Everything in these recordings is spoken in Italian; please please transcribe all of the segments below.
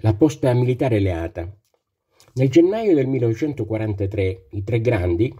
la posta militare alleata. Nel gennaio del 1943 i tre grandi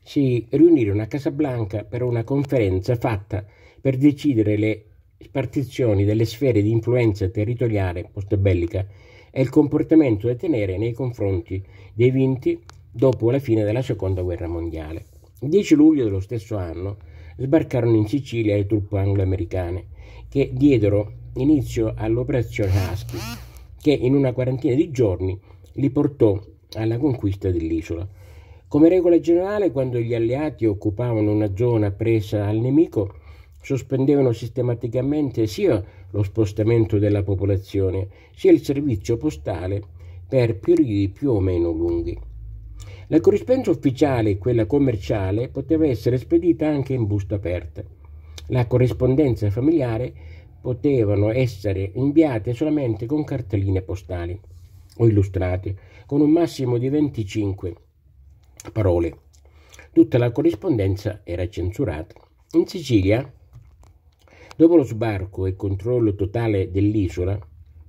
si riunirono a Casablanca per una conferenza fatta per decidere le spartizioni delle sfere di influenza territoriale postbellica e il comportamento da tenere nei confronti dei vinti dopo la fine della seconda guerra mondiale. Il 10 luglio dello stesso anno sbarcarono in Sicilia le truppe anglo-americane che diedero inizio all'operazione Husky che in una quarantina di giorni li portò alla conquista dell'isola. Come regola generale, quando gli alleati occupavano una zona presa al nemico, sospendevano sistematicamente sia lo spostamento della popolazione, sia il servizio postale per periodi più o meno lunghi. La corrispondenza ufficiale quella commerciale poteva essere spedita anche in busta aperta. La corrispondenza familiare potevano essere inviate solamente con cartelline postali o illustrate, con un massimo di 25 parole. Tutta la corrispondenza era censurata. In Sicilia, dopo lo sbarco e il controllo totale dell'isola,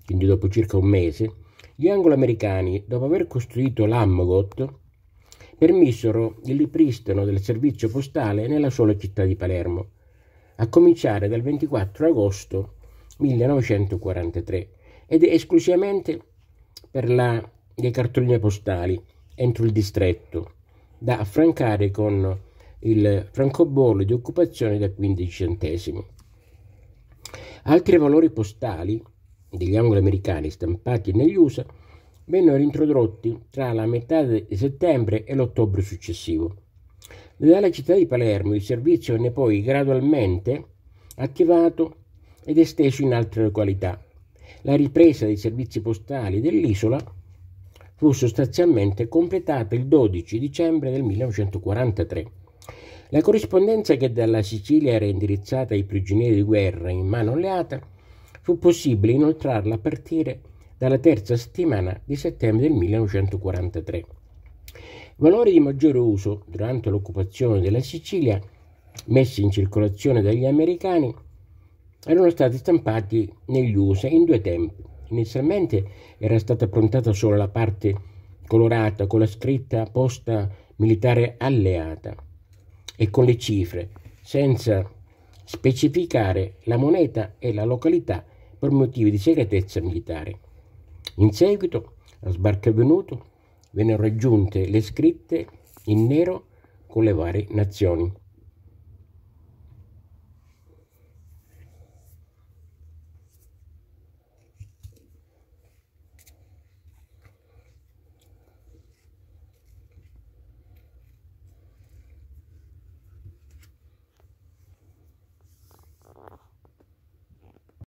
quindi dopo circa un mese, gli anglo-americani, dopo aver costruito l'Ammogot, permisero il ripristino del servizio postale nella sola città di Palermo, a cominciare dal 24 agosto 1943 ed è esclusivamente per la, le cartoline postali entro il distretto, da affrancare con il francobollo di occupazione da 15 centesimi. Altri valori postali degli anglo-americani stampati negli USA vennero introdotti tra la metà di settembre e l'ottobre successivo nella città di Palermo il servizio venne poi gradualmente attivato ed esteso in altre località. La ripresa dei servizi postali dell'isola fu sostanzialmente completata il 12 dicembre del 1943. La corrispondenza che dalla Sicilia era indirizzata ai prigionieri di guerra in mano alleata fu possibile inoltrarla a partire dalla terza settimana di settembre del 1943. Valori di maggiore uso durante l'occupazione della Sicilia, messi in circolazione dagli americani, erano stati stampati negli USA in due tempi. Inizialmente era stata approntata solo la parte colorata con la scritta posta militare alleata e con le cifre, senza specificare la moneta e la località per motivi di segretezza militare. In seguito, a avvenuto vennero aggiunte le scritte in nero con le varie nazioni.